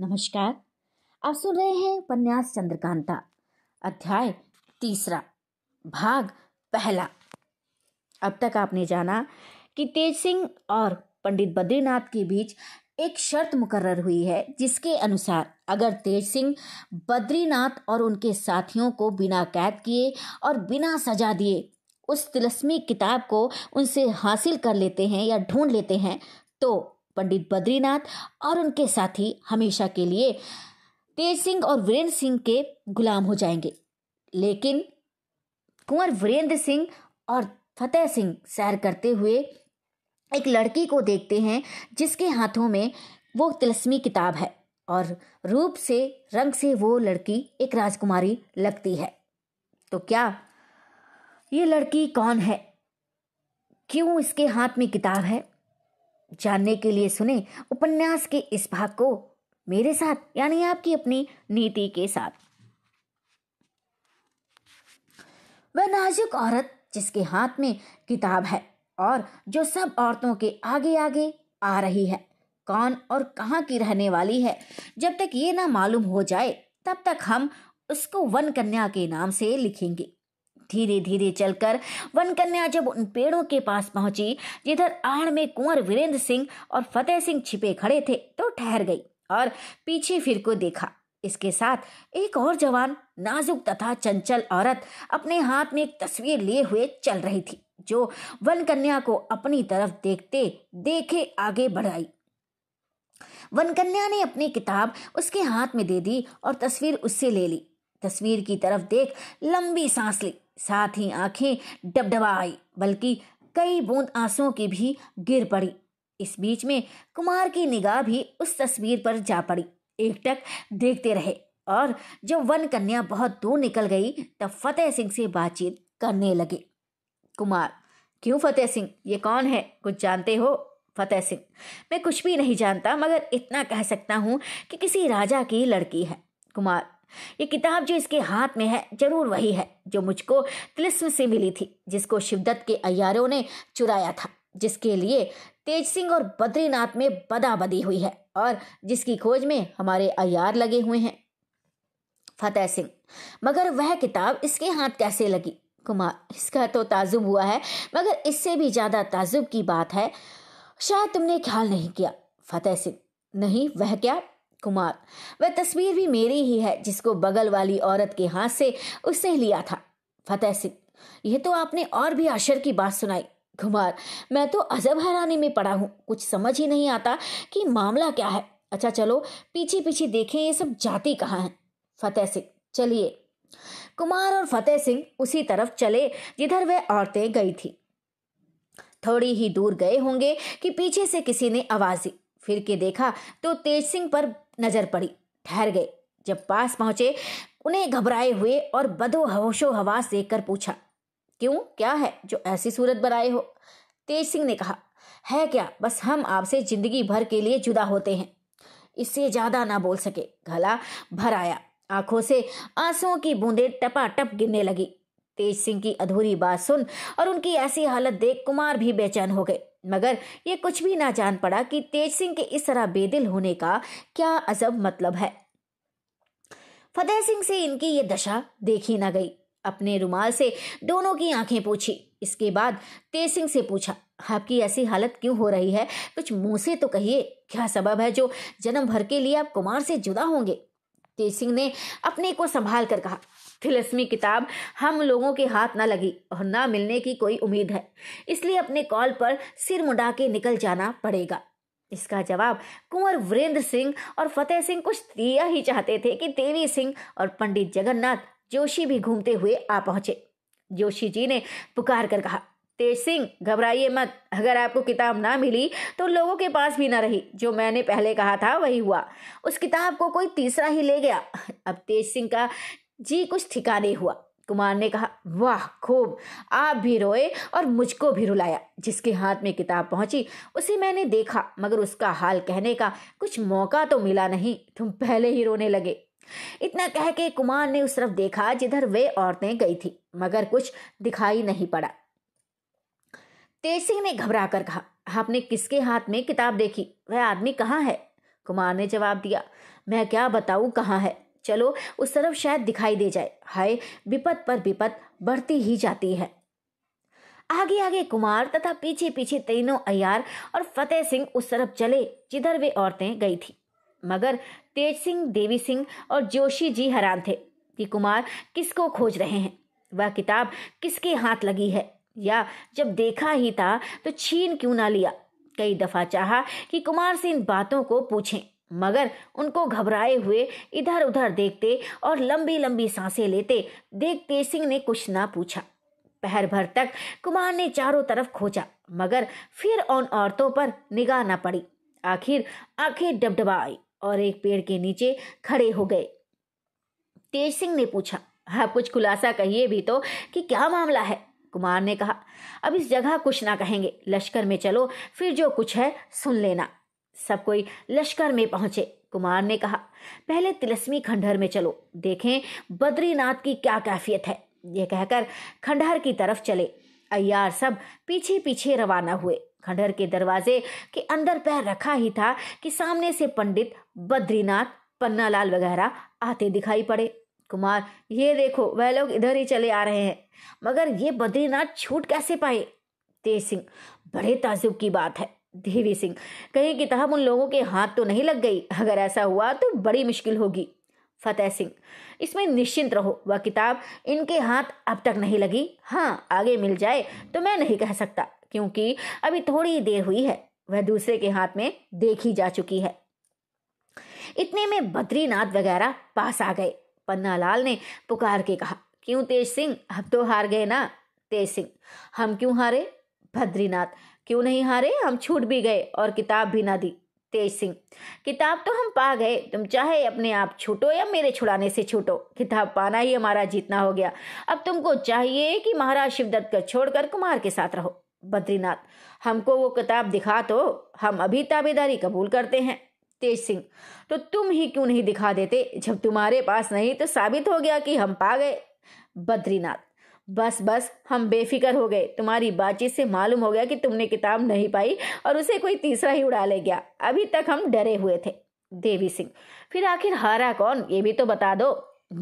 नमस्कार आप सुन रहे हैं उपन्यास चंद्रकांता अध्याय तीसरा भाग पहला अब तक आपने जाना कि तेज सिंह और पंडित बद्रीनाथ के बीच एक शर्त मुकर्र हुई है जिसके अनुसार अगर तेज सिंह बद्रीनाथ और उनके साथियों को बिना कैद किए और बिना सजा दिए उस तिलस्मी किताब को उनसे हासिल कर लेते हैं या ढूंढ लेते हैं तो पंडित बद्रीनाथ और उनके साथी हमेशा के लिए तेज सिंह और वीरेंद्र सिंह के गुलाम हो जाएंगे लेकिन कुंवर वीरेंद्र सिंह और फतेह सिंह सैर करते हुए एक लड़की को देखते हैं जिसके हाथों में वो तिलस्मी किताब है और रूप से रंग से वो लड़की एक राजकुमारी लगती है तो क्या ये लड़की कौन है क्यों इसके हाथ में किताब है जानने के लिए सुने उपन्यास के इस भाग को मेरे साथ यानी आपकी अपनी नीति के साथ वह नाजुक औरत जिसके हाथ में किताब है और जो सब औरतों के आगे आगे आ रही है कौन और कहाँ की रहने वाली है जब तक ये ना मालूम हो जाए तब तक हम उसको वन कन्या के नाम से लिखेंगे धीरे धीरे चलकर वन कन्या जब उन पेड़ों के पास पहुंची जिधर आड़ में कुंवर वीरेंद्र सिंह और फतेह सिंह छिपे खड़े थे तो ठहर गई और पीछे फिर को देखा इसके साथ एक और जवान नाजुक तथा चंचल औरत अपने हाथ में एक तस्वीर लिए हुए चल रही थी जो वन कन्या को अपनी तरफ देखते देखे आगे बढ़ाई वनकन्या ने अपनी किताब उसके हाथ में दे दी और तस्वीर उससे ले ली तस्वीर की तरफ देख लंबी सांस ली साथ ही आंखें डबडबा आई बल्कि कई बूंद आंसुओं की भी गिर पड़ी इस बीच में कुमार की निगाह भी उस तस्वीर पर जा पड़ी एकटक देखते रहे और जब वन कन्या बहुत दूर निकल गई तब फतेह सिंह से बातचीत करने लगे कुमार क्यों फतेह सिंह ये कौन है कुछ जानते हो फतेह सिंह मैं कुछ भी नहीं जानता मगर इतना कह सकता हूँ कि किसी राजा की लड़की है कुमार ये किताब जो इसके हाथ में है जरूर वही है जो मुझको तिलिस्म से मिली थी जिसको शिवदत्त के अयारों ने चुराया था जिसके लिए तेज सिंह और बद्रीनाथ में बदाबदी हुई है और जिसकी खोज में हमारे अयार लगे हुए हैं फतेह सिंह मगर वह किताब इसके हाथ कैसे लगी कुमार इसका तो ताजुब हुआ है मगर इससे भी ज़्यादा ताजुब की बात है शायद तुमने ख्याल नहीं किया फतेह सिंह नहीं वह क्या कुमार वह तस्वीर भी मेरी ही है जिसको बगल वाली औरत के हाथ से उसने लिया था फतेह सिंह यह तो आपने और भी आश्चर्य की बात सुनाई कुमार मैं तो अजब हैरानी में पड़ा हूँ कुछ समझ ही नहीं आता कि मामला क्या है अच्छा चलो पीछे पीछे देखें ये सब जाति कहाँ है फतेह सिंह चलिए कुमार और फतेह सिंह उसी तरफ चले जिधर वह औरतें गई थी थोड़ी ही दूर गए होंगे कि पीछे से किसी ने आवाज दी फिर के देखा तो तेज सिंह पर नजर पड़ी ठहर गए जब पास पहुंचे उन्हें घबराए हुए और बदो हवास देखकर पूछा क्यों क्या है जो ऐसी सूरत बनाए हो तेज सिंह ने कहा है क्या बस हम आपसे जिंदगी भर के लिए जुदा होते हैं इससे ज्यादा ना बोल सके गला भर आया आंखों से आंसुओं की बूंदें टपाटप गिरने लगी तेज सिंह की अधूरी बात सुन और उनकी ऐसी हालत देख कुमार भी बेचैन हो गए मगर ये कुछ भी ना जान पड़ा कि तेज सिंह के इस तरह बेदिल होने का क्या अजब मतलब है फतेह सिंह से इनकी ये दशा देखी ना गई अपने रुमाल से दोनों की आंखें पूछी इसके बाद तेज सिंह से पूछा आपकी ऐसी हालत क्यों हो रही है कुछ मुंह से तो कहिए क्या सबब है जो जन्म भर के लिए आप कुमार से जुदा होंगे तेज सिंह ने अपने को संभाल कर कहा तिलस्मी किताब हम लोगों के हाथ ना लगी और ना मिलने की कोई उम्मीद है इसलिए अपने कॉल पर सिर मुड़ा के निकल जाना पड़ेगा इसका जवाब कुंवर वीरेंद्र सिंह और फतेह सिंह कुछ दिया ही चाहते थे कि देवी सिंह और पंडित जगन्नाथ जोशी भी घूमते हुए आ पहुंचे जोशी जी ने पुकार कर कहा तेज सिंह घबराइए मत अगर आपको किताब ना मिली तो लोगों के पास भी ना रही जो मैंने पहले कहा था वही हुआ उस किताब को कोई तीसरा ही ले गया अब तेज सिंह का जी कुछ ठिकाने हुआ कुमार ने कहा वाह खूब आप भी रोए और मुझको भी रुलाया जिसके हाथ में किताब पहुंची उसे मैंने देखा मगर उसका हाल कहने का कुछ मौका तो मिला नहीं तुम पहले ही रोने लगे इतना कह के कुमार ने उस तरफ देखा जिधर वे औरतें गई थी मगर कुछ दिखाई नहीं पड़ा तेज सिंह ने घबरा कर कहा आपने किसके हाथ में किताब देखी वह आदमी कहाँ है कुमार ने जवाब दिया मैं क्या बताऊँ कहाँ है चलो उस तरफ शायद दिखाई दे जाए हाय विपत पर विपत बढ़ती ही जाती है आगे आगे कुमार तथा पीछे पीछे तीनों अयार और फतेह सिंह उस तरफ चले जिधर वे औरतें गई थी मगर तेज सिंह देवी सिंह और जोशी जी हैरान थे कि कुमार किसको खोज रहे हैं वह किताब किसके हाथ लगी है या जब देखा ही था तो छीन क्यों ना लिया कई दफा चाहा कि कुमार से इन बातों को पूछें मगर उनको घबराए हुए इधर उधर देखते और लंबी लंबी सांसें लेते देखते सिंह ने कुछ ना पूछा पहर भर तक कुमार ने चारों तरफ खोजा मगर फिर उन औरतों पर निगाह ना पड़ी आखिर आंखें डबडबा आई और एक पेड़ के नीचे खड़े हो गए तेज सिंह ने पूछा आप हाँ, कुछ खुलासा कहिए भी तो कि क्या मामला है कुमार ने कहा अब इस जगह कुछ ना कहेंगे लश्कर में चलो फिर जो कुछ है सुन लेना सब कोई लश्कर में पहुंचे कुमार ने कहा पहले तिलस्मी खंडहर में चलो देखें बद्रीनाथ की क्या कैफियत है यह कहकर खंडहर की तरफ चले अयार सब पीछे पीछे रवाना हुए खंडहर के दरवाजे के अंदर पैर रखा ही था कि सामने से पंडित बद्रीनाथ पन्नालाल वगैरह आते दिखाई पड़े कुमार ये देखो वह लोग इधर ही चले आ रहे हैं मगर ये बद्रीनाथ छूट कैसे पाए तेज सिंह बड़े ताजुब की बात है देवी सिंह कहीं किताब उन लोगों के हाथ तो नहीं लग गई अगर ऐसा हुआ तो बड़ी मुश्किल होगी फतेह सिंह इसमें निश्चिंत रहो वह किताब इनके हाथ अब तक नहीं लगी हाँ आगे मिल जाए तो मैं नहीं कह सकता क्योंकि अभी थोड़ी देर हुई है वह दूसरे के हाथ में देखी जा चुकी है इतने में बद्रीनाथ वगैरह पास आ गए पन्नालाल ने पुकार के कहा क्यों तेज सिंह अब तो हार गए ना तेज सिंह हम क्यों हारे भद्रीनाथ क्यों नहीं हारे हम छूट भी गए और किताब भी ना दी तेज सिंह किताब तो हम पा गए तुम चाहे अपने आप छूटो या मेरे छुड़ाने से छूटो किताब पाना ही हमारा जीतना हो गया अब तुमको चाहिए कि महाराज शिवदत्त को छोड़कर कुमार के साथ रहो बद्रीनाथ हमको वो किताब दिखा तो हम अभी ताबेदारी कबूल करते हैं तेज सिंह तो तुम ही क्यों नहीं दिखा देते जब तुम्हारे पास नहीं तो साबित हो गया कि हम पा गए बद्रीनाथ बस बस हम बेफिक्र हो गए तुम्हारी बातचीत से मालूम हो गया कि तुमने किताब नहीं पाई और उसे कोई तीसरा ही उड़ा ले गया अभी तक हम डरे हुए थे देवी सिंह फिर आखिर हारा कौन ये भी तो बता दो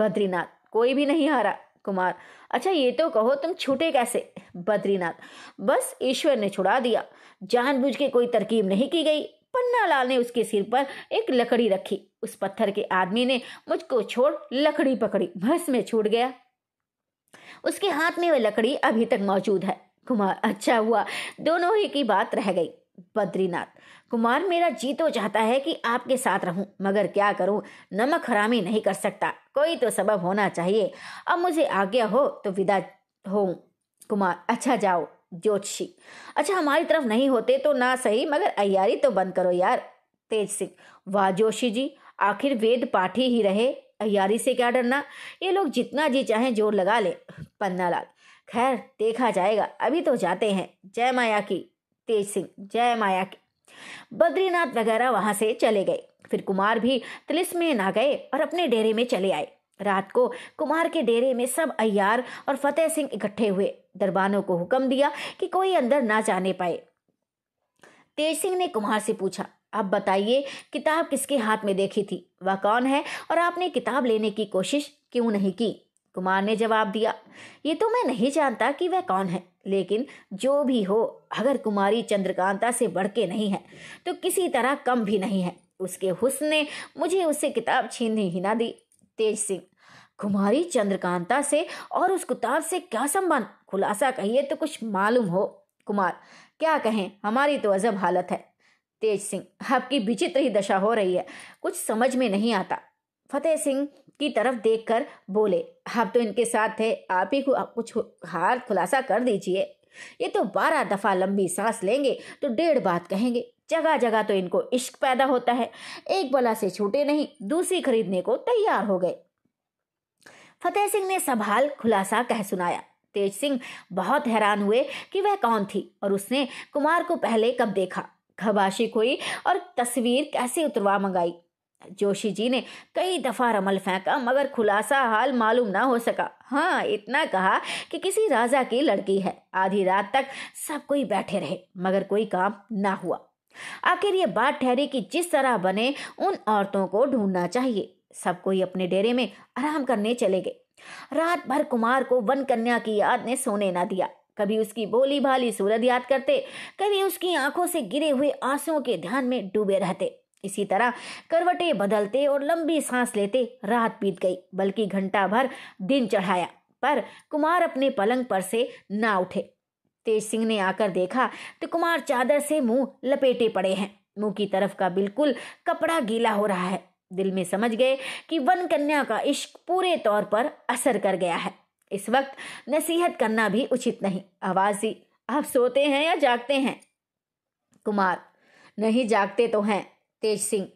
बद्रीनाथ कोई भी नहीं हारा कुमार अच्छा ये तो कहो तुम छूटे कैसे बद्रीनाथ बस ईश्वर ने छुड़ा दिया जानबूझ के कोई तरकीब नहीं की गई पन्नालाल ने उसके सिर पर एक लकड़ी रखी उस पत्थर के आदमी ने मुझको छोड़ लकड़ी पकड़ी भस में छूट गया उसके हाथ में वह लकड़ी अभी तक मौजूद है कुमार अच्छा हुआ दोनों ही की बात रह गई बद्रीनाथ कुमार मेरा जी तो चाहता है कि आपके साथ रहूं मगर क्या करूं नमक हरामी नहीं कर सकता कोई तो सबब होना चाहिए अब मुझे आज्ञा हो तो विदा हो कुमार अच्छा जाओ जोशी अच्छा हमारी तरफ नहीं होते तो ना सही मगर अयारी तो बंद करो यार तेज सिंह वाह जोशी जी आखिर वेद पाठी ही रहे अयारी से क्या डरना ये लोग जितना जी चाहे जोर लगा ले पन्नालाल खैर देखा जाएगा अभी तो जाते हैं जय माया की तेज सिंह जय माया की बद्रीनाथ वगैरह वहां से चले गए फिर कुमार भी तिलिस में ना गए और अपने डेरे में चले आए रात को कुमार के डेरे में सब अय्यार और फतेह सिंह इकट्ठे हुए दरबानों को हुक्म दिया कि कोई अंदर ना जाने पाए तेज सिंह ने कुमार से पूछा आप बताइए किताब किसके हाथ में देखी थी वह कौन है और आपने किताब लेने की कोशिश क्यों नहीं की कुमार ने जवाब दिया ये तो मैं नहीं जानता कि वह कौन है लेकिन जो भी हो अगर कुमारी चंद्रकांता से बढ़ के नहीं है तो किसी तरह कम भी नहीं है उसके हुस्न ने मुझे उससे किताब छीनने ही ना दी तेज सिंह कुमारी चंद्रकांता से और उस कुताब से क्या संबंध खुलासा कहिए तो कुछ मालूम हो कुमार क्या कहें हमारी तो अजब हालत है तेज सिंह आपकी विचित्र ही दशा हो रही है कुछ समझ में नहीं आता फतेह सिंह की तरफ देखकर बोले आप तो इनके साथ थे आप ही कुछ हार खुलासा कर दीजिए ये तो बारह दफा लंबी सांस लेंगे तो डेढ़ बात कहेंगे जगह जगह तो इनको इश्क पैदा होता है एक बला से छूटे नहीं दूसरी खरीदने को तैयार हो गए फतेह सिंह ने संभाल खुलासा कह सुनाया तेज सिंह बहुत हैरान हुए कि वह कौन थी और उसने कुमार को पहले कब देखा खबाशी हुई और तस्वीर कैसे उतरवा मंगाई जोशी जी ने कई दफा रमल फेंका मगर खुलासा हाल मालूम ना हो सका हाँ इतना कहा कि किसी राजा की लड़की है आधी रात तक सब कोई बैठे रहे मगर कोई काम ना हुआ आखिर ये बात ठहरी कि जिस तरह बने उन औरतों को ढूंढना चाहिए सब कोई अपने डेरे में आराम करने चले गए रात भर कुमार को वन कन्या की याद ने सोने ना दिया कभी उसकी बोली भाली सूरत याद करते कभी उसकी आंखों से गिरे हुए आंसुओं के ध्यान में डूबे रहते इसी तरह करवटे बदलते और लंबी सांस लेते रात बीत गई बल्कि घंटा भर दिन चढ़ाया पर कुमार अपने पलंग पर से ना उठे तेज सिंह ने आकर देखा तो कुमार चादर से मुंह लपेटे पड़े हैं मुंह की तरफ का बिल्कुल कपड़ा गीला हो रहा है दिल में समझ गए कि वन कन्या का इश्क पूरे तौर पर असर कर गया है इस वक्त नसीहत करना भी उचित नहीं आवाजी आप सोते हैं या जागते हैं कुमार नहीं जागते तो हैं तेज सिंह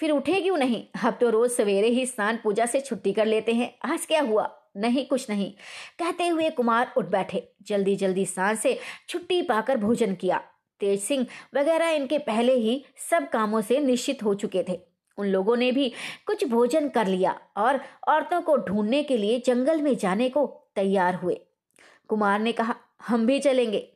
फिर उठे क्यों नहीं अब तो रोज सवेरे ही स्नान पूजा से छुट्टी कर लेते हैं आज क्या हुआ नहीं कुछ नहीं कहते हुए कुमार उठ बैठे जल्दी जल्दी सांस से छुट्टी पाकर भोजन किया तेज सिंह वगैरह इनके पहले ही सब कामों से निश्चित हो चुके थे उन लोगों ने भी कुछ भोजन कर लिया और औरतों को ढूंढने के लिए जंगल में जाने को तैयार हुए कुमार ने कहा हम भी चलेंगे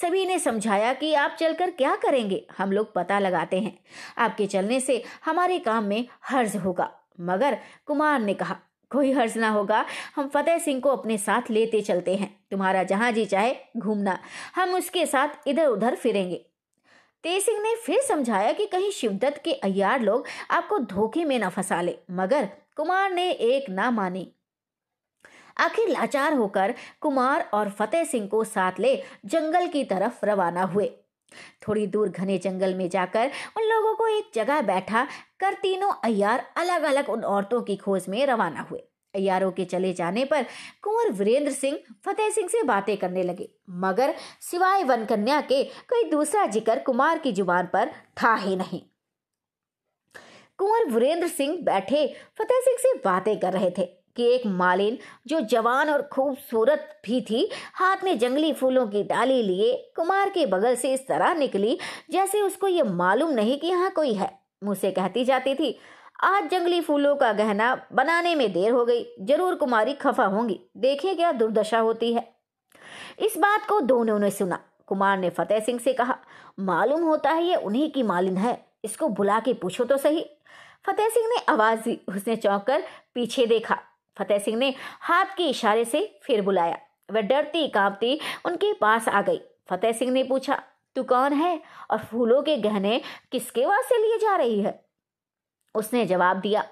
सभी ने समझाया कि आप चलकर क्या करेंगे हम लोग पता लगाते हैं आपके चलने से हमारे काम में हर्ज होगा मगर कुमार ने कहा कोई हर्ज ना होगा हम फतेह सिंह को अपने साथ लेते चलते हैं तुम्हारा जहाँ जी चाहे घूमना हम उसके साथ इधर उधर फिरेंगे तेज सिंह ने फिर समझाया कि कहीं शिवदत्त के अयार लोग आपको धोखे में न फंसा ले मगर कुमार ने एक ना मानी आखिर लाचार होकर कुमार और फतेह सिंह को साथ ले जंगल की तरफ रवाना हुए थोड़ी दूर घने जंगल में जाकर उन लोगों को एक जगह बैठा कर तीनों अयार अलग अलग उन औरतों की खोज में रवाना हुए अयारों के चले जाने पर कुंवर वीरेंद्र सिंह फतेह सिंह से बातें करने लगे मगर सिवाय वन कन्या के कोई दूसरा जिक्र कुमार की जुबान पर था ही नहीं कुंवर वीरेंद्र सिंह बैठे फतेह सिंह से बातें कर रहे थे कि एक मालिन जो जवान और खूबसूरत भी थी हाथ में जंगली फूलों की डाली लिए कुमार के बगल से इस तरह निकली जैसे उसको ये मालूम नहीं कि यहाँ कोई है मुझसे कहती जाती थी आज जंगली फूलों का गहना बनाने में देर हो गई जरूर कुमारी खफा होंगी देखें क्या दुर्दशा होती है इस बात को दोनों ने सुना कुमार ने फतेह सिंह से कहा मालूम होता है ये उन्हीं की मालिन है इसको बुला के पूछो तो सही फतेह सिंह ने आवाज दी उसने चौंक कर पीछे देखा फतेह सिंह ने हाथ के इशारे से फिर बुलाया वह डरती कांपती उनके पास आ गई फतेह सिंह ने पूछा तू कौन है और फूलों के गहने किसके वास्ते लिए जा रही है उसने जवाब दिया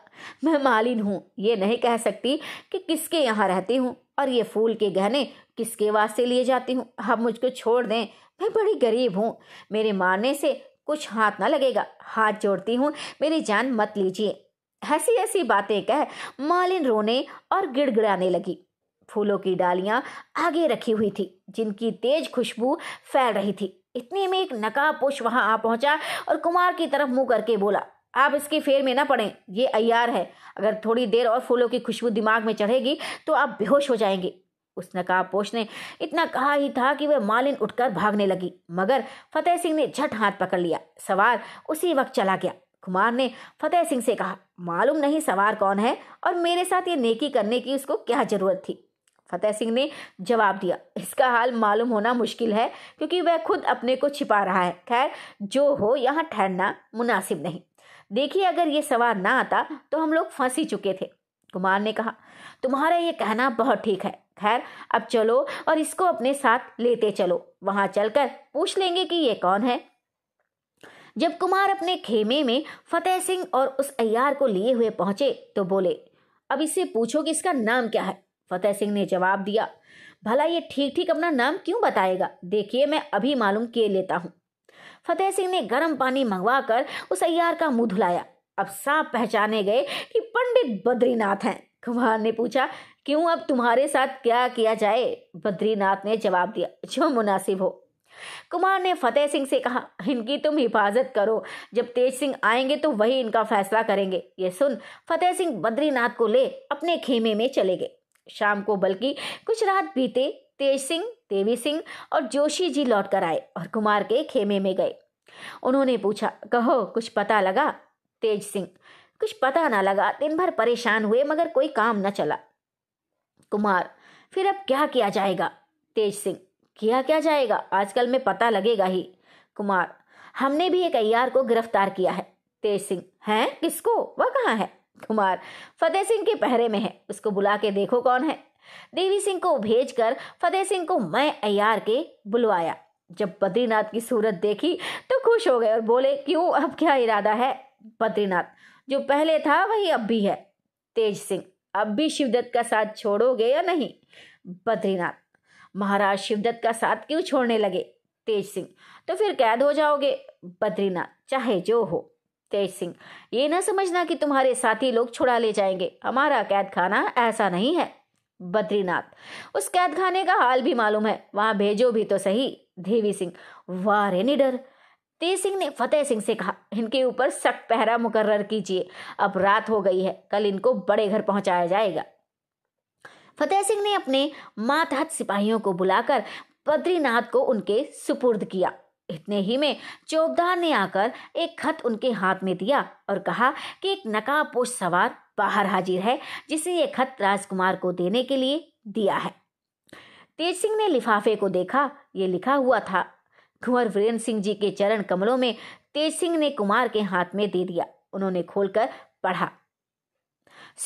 मैं मालिन हूँ ये नहीं कह सकती कि किसके यहाँ रहती हूँ और ये फूल के गहने किसके वास्ते लिए जाती हूँ हम मुझको छोड़ दें मैं बड़ी गरीब हूँ मेरे मारने से कुछ हाथ ना लगेगा हाथ जोड़ती हूँ मेरी जान मत लीजिए ऐसी ऐसी बातें कह मालिन रोने और गिड़गिड़ाने लगी फूलों की डालियां आगे रखी हुई थी जिनकी तेज खुशबू फैल रही थी इतने में एक नकाबपोश वहां आ पहुंचा और कुमार की तरफ मुंह करके बोला आप इसके फेर में ना पड़ें ये अयार है अगर थोड़ी देर और फूलों की खुशबू दिमाग में चढ़ेगी तो आप बेहोश हो जाएंगे उस नकाबपोश ने इतना कहा ही था कि वह मालिन उठकर भागने लगी मगर फतेह सिंह ने झट हाथ पकड़ लिया सवार उसी वक्त चला गया कुमार ने फतेह सिंह से कहा मालूम नहीं सवार कौन है और मेरे साथ ये नेकी करने की उसको क्या ज़रूरत थी फतेह सिंह ने जवाब दिया इसका हाल मालूम होना मुश्किल है क्योंकि वह खुद अपने को छिपा रहा है खैर जो हो यहाँ ठहरना मुनासिब नहीं देखिए अगर ये सवाल ना आता तो हम लोग फंस ही चुके थे कुमार ने कहा तुम्हारा ये कहना बहुत ठीक है खैर अब चलो और इसको अपने साथ लेते चलो वहां चलकर पूछ लेंगे कि ये कौन है जब कुमार अपने खेमे में फतेह सिंह और उस अयार को लिए हुए पहुंचे तो बोले अब इससे पूछो कि इसका नाम क्या है फतेह सिंह ने जवाब दिया भला ये ठीक ठीक अपना नाम क्यों बताएगा देखिए मैं अभी मालूम किए लेता हूँ फतेह सिंह ने गर्म पानी मंगवाकर उस अयार का मुंह धुलाया अब साफ पहचाने गए कि पंडित बद्रीनाथ हैं कुमार ने पूछा क्यों अब तुम्हारे साथ क्या किया जाए बद्रीनाथ ने जवाब दिया जो मुनासिब हो कुमार ने फतेह सिंह से कहा इनकी तुम हिफाजत करो जब तेज सिंह आएंगे तो वही इनका फैसला करेंगे ये सुन फतेह सिंह बद्रीनाथ को ले अपने खेमे में चले गए शाम को बल्कि कुछ रात बीते तेज सिंह देवी सिंह और जोशी जी लौट कर आए और कुमार के खेमे में गए उन्होंने पूछा कहो कुछ पता लगा तेज सिंह कुछ पता ना लगा दिन भर परेशान हुए मगर कोई काम न चला कुमार फिर अब क्या किया जाएगा तेज सिंह किया क्या जाएगा आजकल में पता लगेगा ही कुमार हमने भी एक अयार को गिरफ्तार किया है तेज सिंह है किसको वह कहाँ है कुमार फतेह सिंह के पहरे में है उसको बुला के देखो कौन है देवी सिंह को भेजकर फतेह सिंह को मैं अयार के बुलवाया जब बद्रीनाथ की सूरत देखी तो खुश हो गए और बोले क्यों अब क्या इरादा है बद्रीनाथ जो पहले था वही अब भी है तेज सिंह अब भी शिवदत्त का साथ छोड़ोगे या नहीं बद्रीनाथ महाराज शिवदत्त का साथ क्यों छोड़ने लगे तेज सिंह तो फिर कैद हो जाओगे बद्रीनाथ चाहे जो हो तेज सिंह ये ना समझना कि तुम्हारे साथी लोग छुड़ा ले जाएंगे हमारा कैद खाना ऐसा नहीं है बद्रीनाथ उस कैद का हाल भी मालूम है वहां भेजो भी तो सही देवी सिंह वाह रे निडर तेज सिंह ने फतेह सिंह से कहा इनके ऊपर सख्त पहरा मुकर्र कीजिए अब रात हो गई है कल इनको बड़े घर पहुंचाया जाएगा फतेह सिंह ने अपने मातहत सिपाहियों को बुलाकर बद्रीनाथ को उनके सुपुर्द किया इतने ही में चौबदार ने आकर एक खत उनके हाथ में दिया और कहा कि एक नकाबपोश सवार बाहर हाजिर है जिसे ये खत राजकुमार को देने के लिए दिया है तेज सिंह ने लिफाफे को देखा ये लिखा हुआ था कुंवर वीरेंद्र सिंह जी के चरण कमलों में तेज सिंह ने कुमार के हाथ में दे दिया उन्होंने खोलकर पढ़ा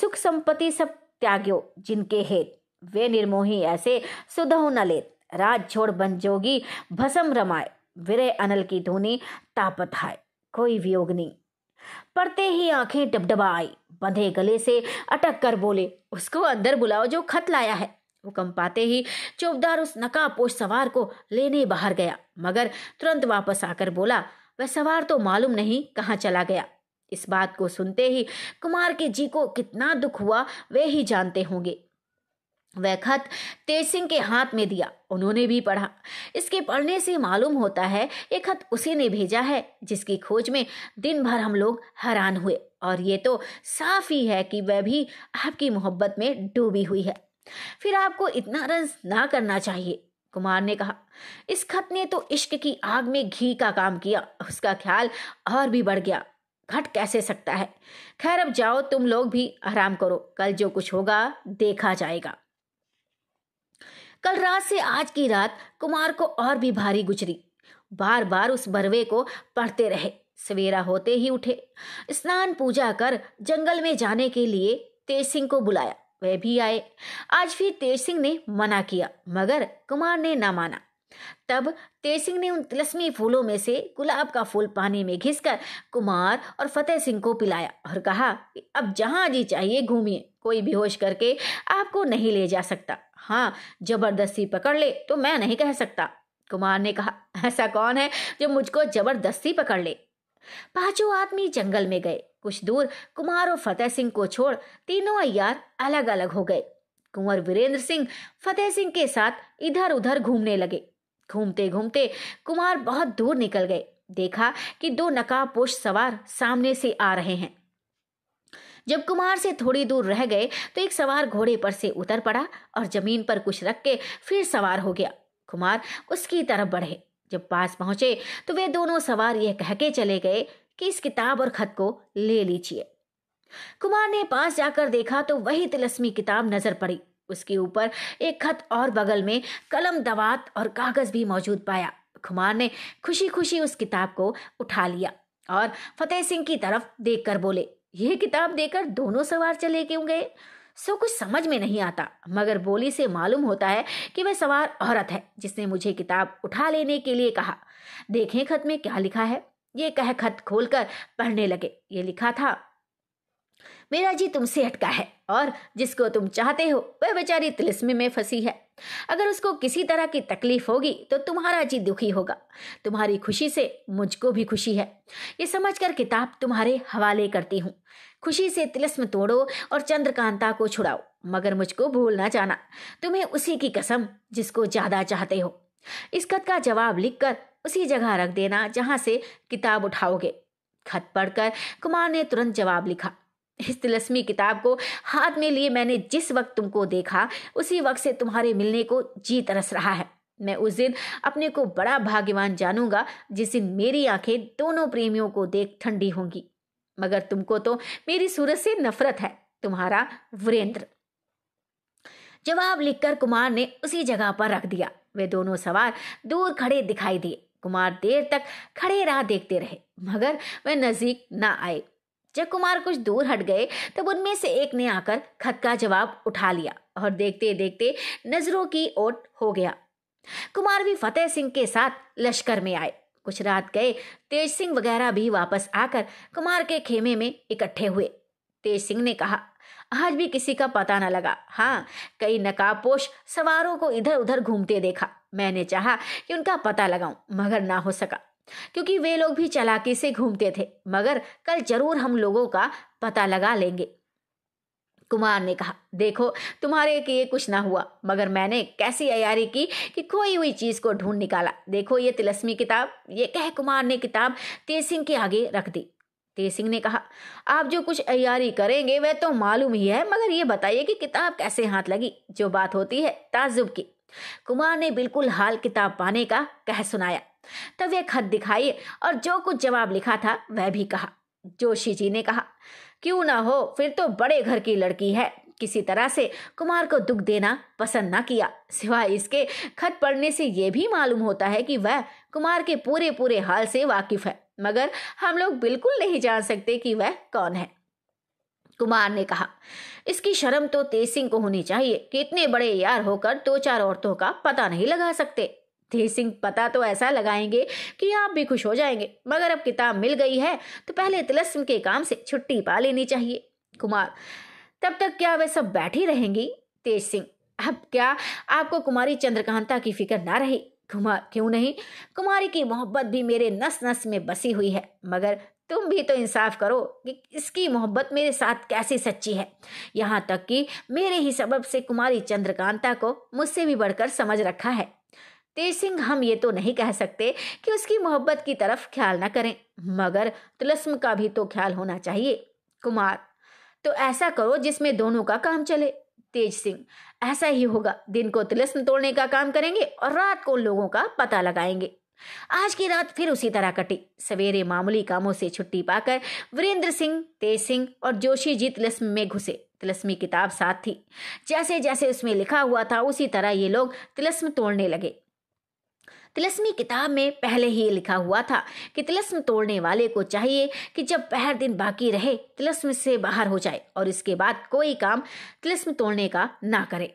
सुख संपत्ति सब त्याग्यो जिनके हेत वे निर्मोही ऐसे सुधो न लेत राज छोड़ बन जोगी भसम रमाए विरय अनल की धुनी तापत हाय कोई वियोग नहीं पढ़ते ही आंखें डबडबा आई बंधे गले से अटक कर बोले उसको अंदर बुलाओ जो खत लाया है हुक्म पाते ही चौबदार उस नकाबपोश सवार को लेने बाहर गया मगर तुरंत वापस आकर बोला वह सवार तो मालूम नहीं कहाँ चला गया इस बात को सुनते ही कुमार के जी को कितना दुख हुआ वे ही जानते होंगे वह खत तेज सिंह के हाथ में दिया उन्होंने भी पढ़ा इसके पढ़ने से मालूम होता है ये खत उसी ने भेजा है जिसकी खोज में दिन भर हम लोग हैरान हुए और ये तो साफ ही है कि वह भी आपकी मोहब्बत में डूबी हुई है फिर आपको इतना रंज ना करना चाहिए कुमार ने कहा इस खत ने तो इश्क की आग में घी का काम किया उसका ख्याल और भी बढ़ गया घट कैसे सकता है खैर अब जाओ तुम लोग भी आराम करो कल जो कुछ होगा देखा जाएगा कल रात से आज की रात कुमार को और भी भारी गुजरी बार बार उस बरवे को पढ़ते रहे सवेरा होते ही उठे स्नान पूजा कर जंगल में जाने के लिए तेज सिंह को बुलाया वह भी आए आज भी तेज सिंह ने मना किया मगर कुमार ने ना माना तब तेज सिंह ने उन तिलस्मी फूलों में से गुलाब का फूल पानी में घिसकर कुमार और फतेह सिंह को पिलाया और कहा कि अब जहां जी चाहिए घूमिए कोई बेहोश करके आपको नहीं ले जा सकता हाँ जबरदस्ती पकड़ ले तो मैं नहीं कह सकता कुमार ने कहा ऐसा कौन है जो मुझको जबरदस्ती पकड़ ले पांचों आदमी जंगल में गए कुछ दूर कुमार और फतेह सिंह को छोड़ तीनों अयार अलग अलग हो गए कुंवर वीरेंद्र सिंह फतेह सिंह के साथ इधर उधर घूमने लगे घूमते घूमते कुमार बहुत दूर निकल गए देखा कि दो नकाबपोश सवार सामने से आ रहे हैं जब कुमार से थोड़ी दूर रह गए तो एक सवार घोड़े पर से उतर पड़ा और जमीन पर कुछ रख के फिर सवार हो गया कुमार उसकी तरफ बढ़े जब पास पहुंचे तो वे दोनों सवार यह कह के चले गए कि इस किताब और खत को ले लीजिए कुमार ने पास जाकर देखा तो वही तिलस्मी किताब नजर पड़ी उसके ऊपर एक खत और बगल में कलम दवात और कागज भी मौजूद पाया कुमार ने खुशी खुशी उस किताब को उठा लिया और फतेह सिंह की तरफ देखकर बोले यह किताब देकर दोनों सवार चले क्यों गए सो कुछ समझ में नहीं आता मगर बोली से मालूम होता है कि वह सवार औरत है जिसने मुझे किताब उठा लेने के लिए कहा देखें खत में क्या लिखा है ये कह खत खोलकर पढ़ने लगे ये लिखा था मेरा जी तुमसे अटका है और जिसको तुम चाहते हो वह बेचारी तिलस्मी में फंसी है अगर उसको किसी तरह की तकलीफ होगी तो तुम्हारा जी दुखी होगा तुम्हारी खुशी से मुझको भी खुशी है ये समझकर किताब तुम्हारे हवाले करती हूँ खुशी से तिलस्म तोड़ो और चंद्रकांता को छुड़ाओ मगर मुझको भूल ना जाना तुम्हें उसी की कसम जिसको ज्यादा चाहते हो इस खत का जवाब लिखकर उसी जगह रख देना जहाँ से किताब उठाओगे खत पढ़कर कुमार ने तुरंत जवाब लिखा इस तिलस्मी किताब को हाथ में लिए मैंने जिस वक्त तुमको देखा उसी वक्त से तुम्हारे मिलने को जी तरस रहा है मैं उस दिन अपने को बड़ा भाग्यवान जानूंगा जिस दिन मेरी आंखें दोनों प्रेमियों को देख ठंडी होंगी मगर तुमको तो मेरी सूरत से नफरत है तुम्हारा वीरेंद्र जवाब लिखकर कुमार ने उसी जगह पर रख दिया वे दोनों सवार दूर खड़े दिखाई दिए कुमार देर तक खड़े राह देखते रहे मगर वे नजदीक ना आए जब कुमार कुछ दूर हट गए तब उनमें से एक ने आकर खत का जवाब उठा लिया और देखते देखते नजरों की ओट हो गया कुमार भी फतेह सिंह के साथ लश्कर में आए कुछ रात गए तेज सिंह वगैरह भी वापस आकर कुमार के खेमे में इकट्ठे हुए तेज सिंह ने कहा आज भी किसी का पता न लगा हाँ कई नकाबपोश सवारों को इधर उधर घूमते देखा मैंने चाहा कि उनका पता लगाऊं मगर ना हो सका क्योंकि वे लोग भी चलाकी से घूमते थे मगर कल जरूर हम लोगों का पता लगा लेंगे कुमार ने कहा देखो तुम्हारे के ये कुछ ना हुआ मगर मैंने कैसी अयारी की कि खोई हुई चीज़ को ढूंढ निकाला देखो ये तिलस्मी किताब ये कह कुमार ने किताब तेज सिंह के आगे रख दी तेज सिंह ने कहा आप जो कुछ अयारी करेंगे वह तो मालूम ही है मगर ये बताइए कि किताब कैसे हाथ लगी जो बात होती है ताजुब की कुमार ने बिल्कुल हाल किताब पाने का कह सुनाया तब वह खत दिखाई और जो कुछ जवाब लिखा था वह भी कहा जोशी जी ने कहा क्यों ना हो फिर तो बड़े घर की लड़की है किसी तरह से कुमार को दुख देना पसंद ना किया सिवाय इसके खत पढ़ने से यह भी मालूम होता है कि वह कुमार के पूरे पूरे हाल से वाकिफ है मगर हम लोग बिल्कुल नहीं जान सकते कि वह कौन है कुमार ने कहा इसकी शर्म तो तेज सिंह को होनी चाहिए कि इतने बड़े यार होकर दो चार औरतों का पता नहीं लगा सकते सिंह पता तो ऐसा लगाएंगे कि आप भी खुश हो जाएंगे मगर अब किताब मिल गई है तो पहले तिलस्म के काम से छुट्टी पा लेनी चाहिए कुमार तब तक क्या वे सब बैठी रहेंगी तेज सिंह अब क्या आपको कुमारी चंद्रकांता की फिक्र ना रही कुमार क्यों नहीं कुमारी की मोहब्बत भी मेरे नस नस में बसी हुई है मगर तुम भी तो इंसाफ करो कि इसकी मोहब्बत मेरे साथ कैसी सच्ची है यहाँ तक कि मेरे ही सबब से कुमारी चंद्रकांता को मुझसे भी बढ़कर समझ रखा है तेज सिंह हम ये तो नहीं कह सकते कि उसकी मोहब्बत की तरफ ख्याल ना करें मगर तिलस्म का भी तो ख्याल होना चाहिए कुमार तो ऐसा करो जिसमें दोनों का काम चले तेज सिंह ऐसा ही होगा दिन को तिलस्म तोड़ने का काम करेंगे और रात को लोगों का पता लगाएंगे आज की रात फिर उसी तरह कटी सवेरे मामूली कामों से छुट्टी पाकर वीरेंद्र सिंह तेज सिंह और जोशी जी तिलस्म में घुसे तिलस्मी किताब साथ थी जैसे जैसे उसमें लिखा हुआ था उसी तरह ये लोग तिलस्म तोड़ने लगे तिलस्मी किताब में पहले ही लिखा हुआ था कि तिलस्म तोड़ने वाले को चाहिए कि जब पहर दिन बाकी रहे तिलस्म से बाहर हो जाए और इसके बाद कोई काम तिलस्म तोड़ने का ना करे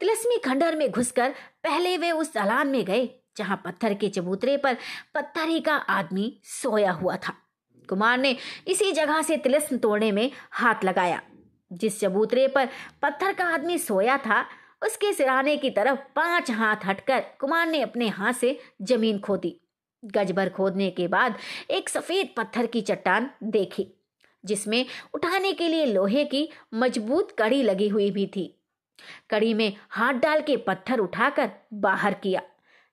तिलस्मी खंडर में घुसकर पहले वे उस दलान में गए जहां पत्थर के चबूतरे पर पत्थर ही का आदमी सोया हुआ था कुमार ने इसी जगह से तिलस्म तोड़ने में हाथ लगाया जिस चबूतरे पर पत्थर का आदमी सोया था उसके सिराने की तरफ पांच हाथ हटकर कुमार ने अपने हाथ से जमीन खोदी गजबर खोदने के बाद एक सफेद पत्थर की चट्टान देखी जिसमें उठाने के लिए लोहे की मजबूत कड़ी लगी हुई भी थी कड़ी में हाथ डाल के पत्थर उठाकर बाहर किया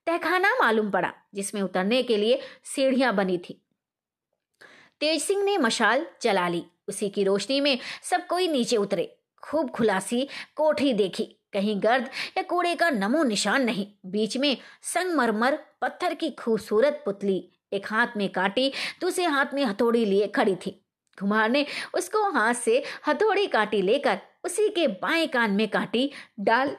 तहखाना मालूम पड़ा जिसमें उतरने के लिए सीढ़ियां बनी थी तेज सिंह ने मशाल चला ली उसी की रोशनी में सब कोई नीचे उतरे खूब खुलासी कोठी देखी कहीं गर्द या कूड़े का नमो निशान नहीं बीच में संगमरमर पत्थर की खूबसूरत पुतली एक हाथ में काटी दूसरे हाथ में हथौड़ी लिए खड़ी थी कुमार ने उसको हाथ से हथौड़ी काटी लेकर उसी के बाएं कान में काटी डाल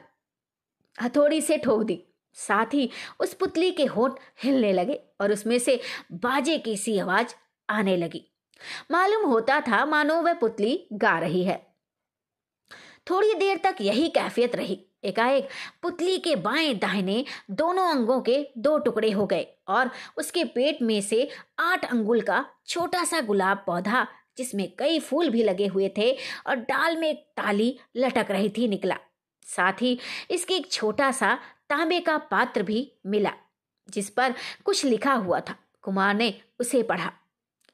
हथौड़ी से ठोक दी साथ ही उस पुतली के होठ हिलने लगे और उसमें से बाजे की सी आवाज आने लगी मालूम होता था मानो वह पुतली गा रही है थोड़ी देर तक यही कैफियत रही एकाएक पुतली के बाएं दाहिने दोनों अंगों के दो टुकड़े हो गए और उसके पेट में से आठ अंगुल का छोटा सा गुलाब पौधा जिसमें कई फूल भी लगे हुए थे और डाल में एक ताली लटक रही थी निकला साथ ही इसके एक छोटा सा तांबे का पात्र भी मिला जिस पर कुछ लिखा हुआ था कुमार ने उसे पढ़ा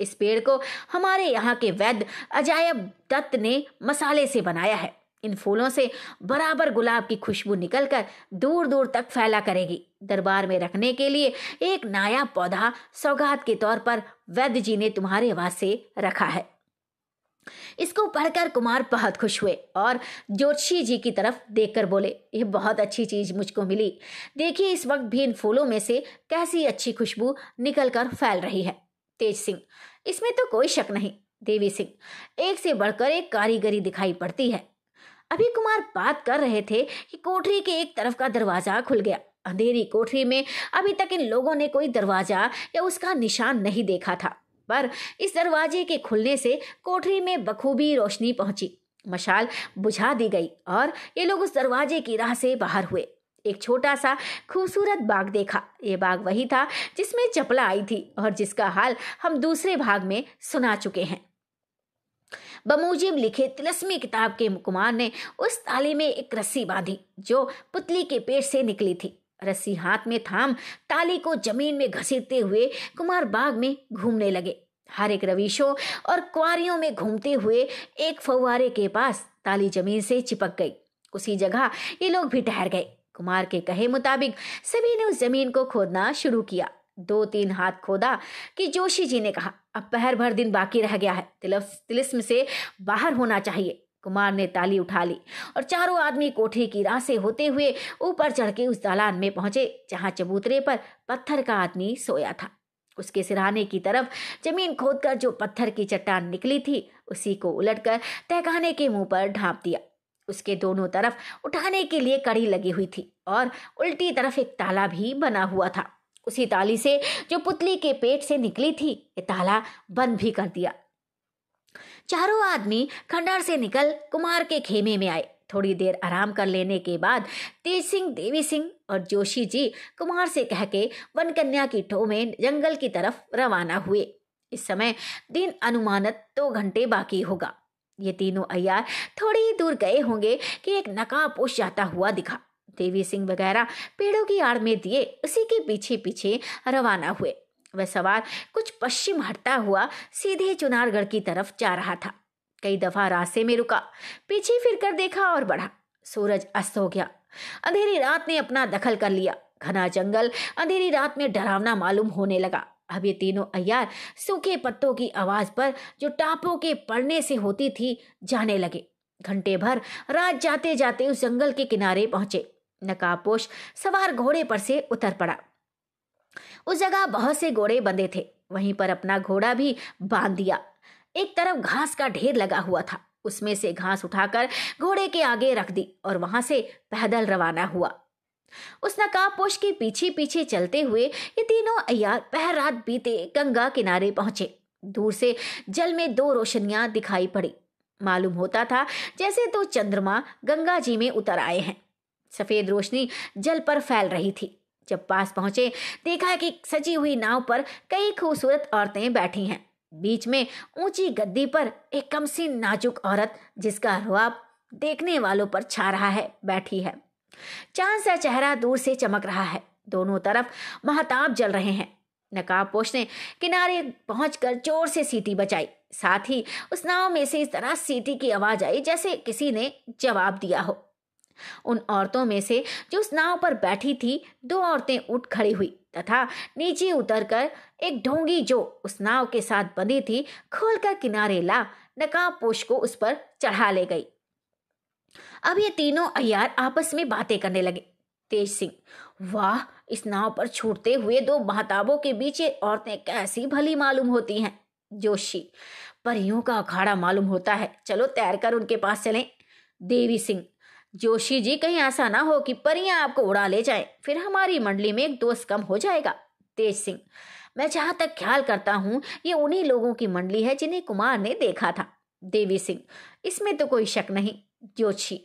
इस पेड़ को हमारे यहाँ के वैद्य अजायब दत्त ने मसाले से बनाया है इन फूलों से बराबर गुलाब की खुशबू निकलकर दूर दूर तक फैला करेगी दरबार में रखने के लिए एक नया पौधा सौगात के तौर पर वैद्य जी ने तुम्हारे वास्ते रखा है इसको पढ़कर कुमार बहुत खुश हुए और ज्योतिषी जी की तरफ देखकर बोले यह बहुत अच्छी चीज मुझको मिली देखिए इस वक्त भी इन फूलों में से कैसी अच्छी खुशबू निकलकर फैल रही है तेज सिंह इसमें तो कोई शक नहीं देवी सिंह एक से बढ़कर एक कारीगरी दिखाई पड़ती है अभी कुमार बात कर रहे थे कि कोठरी के एक तरफ का दरवाजा खुल गया अंधेरी कोठरी में अभी तक इन लोगों ने कोई दरवाजा या उसका निशान नहीं देखा था पर इस दरवाजे के खुलने से कोठरी में बखूबी रोशनी पहुंची मशाल बुझा दी गई और ये लोग उस दरवाजे की राह से बाहर हुए एक छोटा सा खूबसूरत बाग देखा ये बाग वही था जिसमें चपला आई थी और जिसका हाल हम दूसरे भाग में सुना चुके हैं बमूजिब लिखे तिलस्मी किताब के कुमार ने उस ताली में एक रस्सी बांधी जो पुतली के पेट से निकली थी रस्सी हाथ में थाम ताली को जमीन में घसीटते हुए कुमार बाग में घूमने लगे हर एक रविशो और कुआरियों में घूमते हुए एक फवारे के पास ताली जमीन से चिपक गई उसी जगह ये लोग भी ठहर गए कुमार के कहे मुताबिक सभी ने उस जमीन को खोदना शुरू किया दो तीन हाथ खोदा कि जोशी जी ने कहा अब पहर भर दिन बाकी रह गया है तिलिस्म से बाहर होना चाहिए कुमार ने ताली उठा ली और चारों आदमी कोठरी की राह से होते हुए ऊपर चढ़ के उस दालान में पहुंचे जहां चबूतरे पर पत्थर का आदमी सोया था उसके सिराने की तरफ जमीन खोदकर जो पत्थर की चट्टान निकली थी उसी को उलटकर तहखाने के मुंह पर ढांप दिया उसके दोनों तरफ उठाने के लिए कड़ी लगी हुई थी और उल्टी तरफ एक ताला भी बना हुआ था उसी ताली से जो पुतली के पेट से निकली थी ये ताला बंद भी कर दिया चारों आदमी खंडर से निकल कुमार के खेमे में आए थोड़ी देर आराम कर लेने के बाद तेज सिंह देवी सिंह और जोशी जी कुमार से कह के वन कन्या की ठो में जंगल की तरफ रवाना हुए इस समय दिन अनुमानत दो तो घंटे बाकी होगा ये तीनों अयार थोड़ी दूर गए होंगे कि एक नकाबपोश जाता हुआ दिखा देवी सिंह वगैरह पेड़ों की आड़ में दिए उसी के पीछे पीछे रवाना हुए वह सवार कुछ पश्चिम हटता हुआ सीधे चुनारगढ़ की तरफ जा रहा था कई दफा रास्ते में रुका पीछे फिर कर देखा और बढ़ा सूरज अस्त हो गया अंधेरी रात ने अपना दखल कर लिया घना जंगल अंधेरी रात में डरावना मालूम होने लगा अब ये तीनों अयार सूखे पत्तों की आवाज पर जो टापों के पड़ने से होती थी जाने लगे घंटे भर रात जाते जाते उस जंगल के किनारे पहुंचे नकाबपोश सवार घोड़े पर से उतर पड़ा उस जगह बहुत से घोड़े बंधे थे वहीं पर अपना घोड़ा भी बांध दिया एक तरफ घास का ढेर लगा हुआ था उसमें से घास उठाकर घोड़े के आगे रख दी और वहां से पैदल रवाना हुआ उस नकाबपोश के पीछे पीछे चलते हुए ये तीनों अयार पहर रात बीते गंगा किनारे पहुंचे दूर से जल में दो रोशनियां दिखाई पड़ी मालूम होता था जैसे तो चंद्रमा गंगा जी में उतर आए हैं सफेद रोशनी जल पर फैल रही थी जब पास पहुंचे देखा कि सजी हुई नाव पर कई खूबसूरत औरतें बैठी हैं बीच में ऊंची गद्दी पर एक कमसी नाजुक औरत जिसका रुआब देखने वालों पर छा रहा है बैठी है चांद सा चेहरा दूर से चमक रहा है दोनों तरफ महताब जल रहे हैं नकाबपोश ने किनारे पहुंचकर जोर से सीटी बचाई साथ ही उस नाव में से इस तरह सीटी की आवाज आई जैसे किसी ने जवाब दिया हो उन औरतों में से जो उस नाव पर बैठी थी दो औरतें उठ खड़ी हुई तथा नीचे उतरकर एक ढोंगी जो उस नाव के साथ बंधी थी खोलकर किनारे ला नकाब पोष को उस पर चढ़ा ले गई अब ये तीनों अयार आपस में बातें करने लगे तेज सिंह वाह इस नाव पर छूटते हुए दो महताबों के बीच औरतें कैसी भली मालूम होती हैं जोशी परियों का अखाड़ा मालूम होता है चलो तैर कर उनके पास चलें देवी सिंह जोशी जी कहीं ऐसा ना हो कि परियां आपको उड़ा ले जाए फिर हमारी मंडली में एक दोस्त कम हो जाएगा तेज सिंह मैं जहां तक ख्याल करता हूँ ये उन्हीं लोगों की मंडली है जिन्हें कुमार ने देखा था देवी सिंह इसमें तो कोई शक नहीं जोशी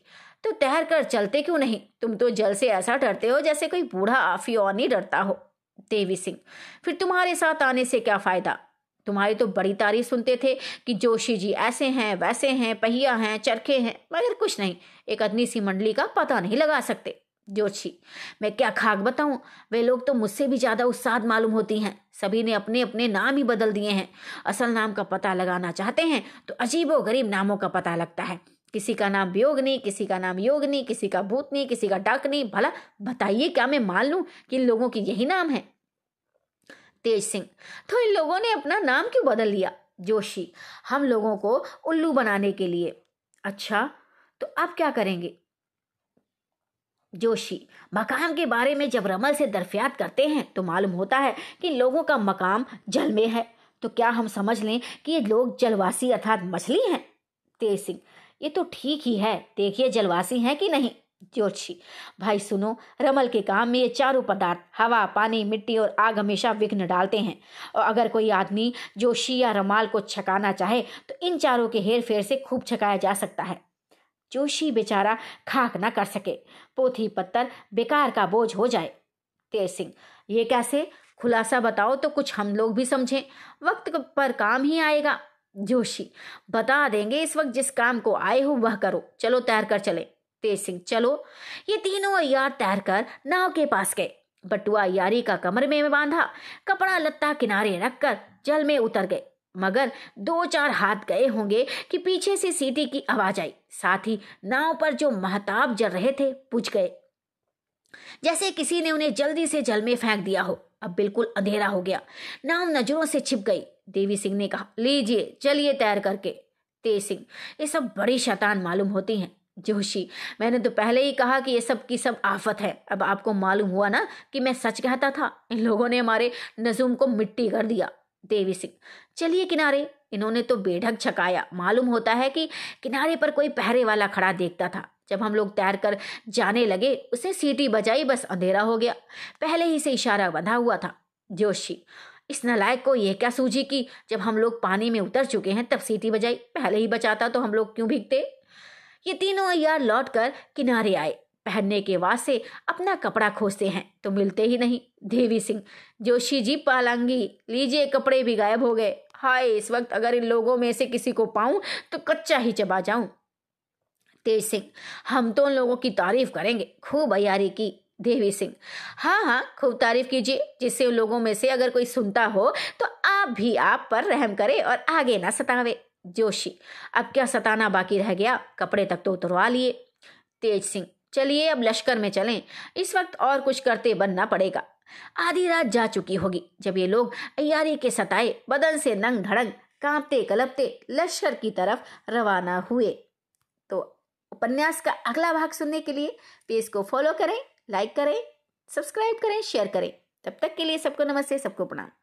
तो तैर कर चलते क्यों नहीं तुम तो जल से ऐसा डरते हो जैसे कोई बूढ़ा आफियोनी डरता हो देवी सिंह फिर तुम्हारे साथ आने से क्या फायदा तुम्हारी तो बड़ी तारीफ सुनते थे कि जोशी जी ऐसे हैं वैसे हैं पहिया हैं चरखे हैं मगर कुछ नहीं एक अदनी सी मंडली का पता नहीं लगा सकते जोशी मैं क्या खाक बताऊं वे लोग तो मुझसे भी ज़्यादा उत्साह मालूम होती हैं सभी ने अपने अपने नाम ही बदल दिए हैं असल नाम का पता लगाना चाहते हैं तो अजीबो गरीब नामों का पता लगता है किसी का नाम नहीं किसी का नाम योगनी किसी का भूतनी किसी का डाकनी भला बताइए क्या मैं मान लूँ कि इन लोगों की यही नाम है तेज सिंह तो इन लोगों ने अपना नाम क्यों बदल लिया जोशी हम लोगों को उल्लू बनाने के लिए अच्छा तो अब क्या करेंगे जोशी मकाम के बारे में जब रमल से दरफियात करते हैं तो मालूम होता है कि लोगों का मकाम जल में है तो क्या हम समझ लें कि ये लोग जलवासी अर्थात मछली हैं तेज सिंह ये तो ठीक ही है देखिए जलवासी हैं कि नहीं जोशी भाई सुनो रमल के काम में ये चारों पदार्थ हवा पानी मिट्टी और आग हमेशा विघ्न डालते हैं और अगर कोई आदमी जोशी या रमाल को छकाना चाहे तो इन चारों के हेर फेर से खूब छकाया जा सकता है जोशी बेचारा खाक ना कर सके पोथी पत्थर बेकार का बोझ हो जाए तेज सिंह ये कैसे खुलासा बताओ तो कुछ हम लोग भी समझें वक्त पर काम ही आएगा जोशी बता देंगे इस वक्त जिस काम को आए हो वह करो चलो तैर कर चले तेज सिंह चलो ये तीनों तैर कर नाव के पास गए बटुआ यारी का कमर में बांधा कपड़ा लत्ता किनारे रखकर जल में उतर गए मगर दो चार हाथ गए होंगे कि पीछे से सीटी की आवाज आई साथ ही नाव पर जो महताब जल रहे थे पूछ गए जैसे किसी ने उन्हें जल्दी से जल में फेंक दिया हो अब बिल्कुल अंधेरा हो गया नाव नजरों से छिप गई देवी सिंह ने कहा लीजिए चलिए तैर करके तेज सिंह ये सब बड़ी शैतान मालूम होती हैं जोशी मैंने तो पहले ही कहा कि ये सब की सब आफत है अब आपको मालूम हुआ ना कि मैं सच कहता था इन लोगों ने हमारे नजूम को मिट्टी कर दिया देवी सिंह चलिए किनारे इन्होंने तो बेढक छकाया मालूम होता है कि किनारे पर कोई पहरे वाला खड़ा देखता था जब हम लोग तैर कर जाने लगे उसने सीटी बजाई बस अंधेरा हो गया पहले ही से इशारा बंधा हुआ था जोशी इस नलायक को यह क्या सूझी कि जब हम लोग पानी में उतर चुके हैं तब सीटी बजाई पहले ही बचाता तो हम लोग क्यों भीगते ये तीनों अयार लौट कर किनारे आए पहनने के वास्ते अपना कपड़ा खोजते हैं तो मिलते ही नहीं देवी सिंह जोशी जी पालांगी लीजिए कपड़े भी गायब हो गए हाय इस वक्त अगर इन लोगों में से किसी को पाऊं तो कच्चा ही चबा जाऊं तेज सिंह हम तो उन लोगों की तारीफ करेंगे खूब अयारी की देवी सिंह हाँ हाँ खूब तारीफ कीजिए जिससे उन लोगों में से अगर कोई सुनता हो तो आप भी आप पर रहम करे और आगे ना सतावे जोशी अब क्या सताना बाकी रह गया कपड़े तक तो उतरवा लिए तेज सिंह चलिए अब लश्कर में चलें इस वक्त और कुछ करते बनना पड़ेगा आधी रात जा चुकी होगी जब ये लोग अयारी के सताए बदन से नंग धड़ंग कांपते कलपते लश्कर की तरफ रवाना हुए तो उपन्यास का अगला भाग सुनने के लिए पेज को फॉलो करें लाइक करें सब्सक्राइब करें शेयर करें तब तक के लिए सबको नमस्ते सबको प्रणाम